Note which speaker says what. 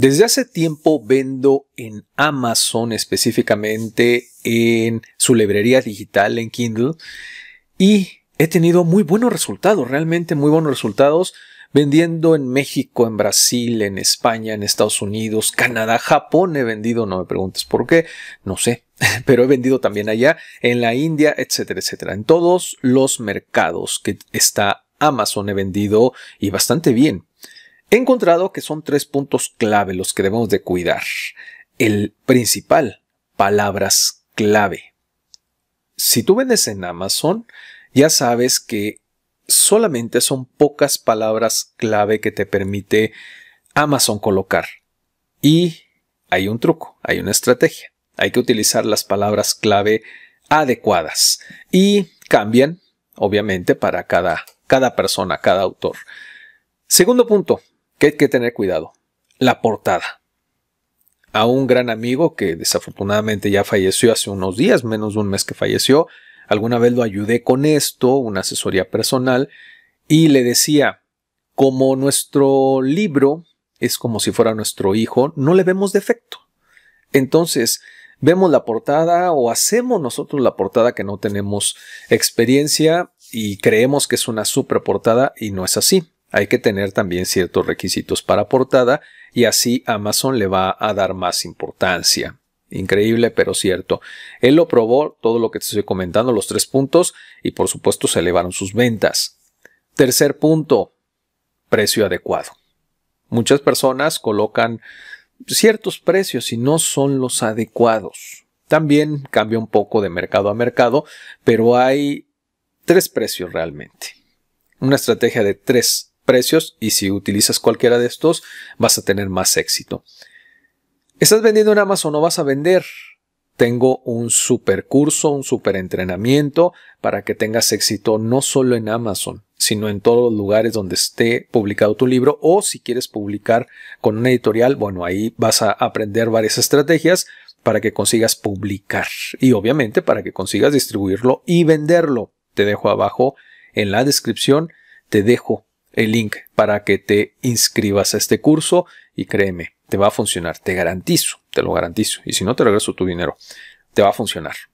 Speaker 1: Desde hace tiempo vendo en Amazon, específicamente en su librería digital en Kindle, y he tenido muy buenos resultados, realmente muy buenos resultados, vendiendo en México, en Brasil, en España, en Estados Unidos, Canadá, Japón he vendido, no me preguntes por qué, no sé, pero he vendido también allá, en la India, etcétera, etcétera, en todos los mercados que está Amazon he vendido y bastante bien. He encontrado que son tres puntos clave los que debemos de cuidar. El principal, palabras clave. Si tú vendes en Amazon, ya sabes que solamente son pocas palabras clave que te permite Amazon colocar. Y hay un truco, hay una estrategia. Hay que utilizar las palabras clave adecuadas y cambian, obviamente, para cada, cada persona, cada autor. Segundo punto, que hay que tener cuidado. La portada. A un gran amigo que desafortunadamente ya falleció hace unos días, menos de un mes que falleció, alguna vez lo ayudé con esto, una asesoría personal, y le decía, como nuestro libro es como si fuera nuestro hijo, no le vemos defecto. Entonces, vemos la portada o hacemos nosotros la portada que no tenemos experiencia y creemos que es una super portada y no es así. Hay que tener también ciertos requisitos para portada y así Amazon le va a dar más importancia. Increíble, pero cierto. Él lo probó, todo lo que te estoy comentando, los tres puntos, y por supuesto se elevaron sus ventas. Tercer punto, precio adecuado. Muchas personas colocan ciertos precios y no son los adecuados. También cambia un poco de mercado a mercado, pero hay tres precios realmente. Una estrategia de tres precios y si utilizas cualquiera de estos vas a tener más éxito. ¿Estás vendiendo en Amazon o vas a vender? Tengo un super curso, un super entrenamiento para que tengas éxito no solo en Amazon, sino en todos los lugares donde esté publicado tu libro o si quieres publicar con una editorial, bueno, ahí vas a aprender varias estrategias para que consigas publicar y obviamente para que consigas distribuirlo y venderlo. Te dejo abajo en la descripción, te dejo el link para que te inscribas a este curso y créeme, te va a funcionar, te garantizo, te lo garantizo. Y si no, te regreso tu dinero, te va a funcionar.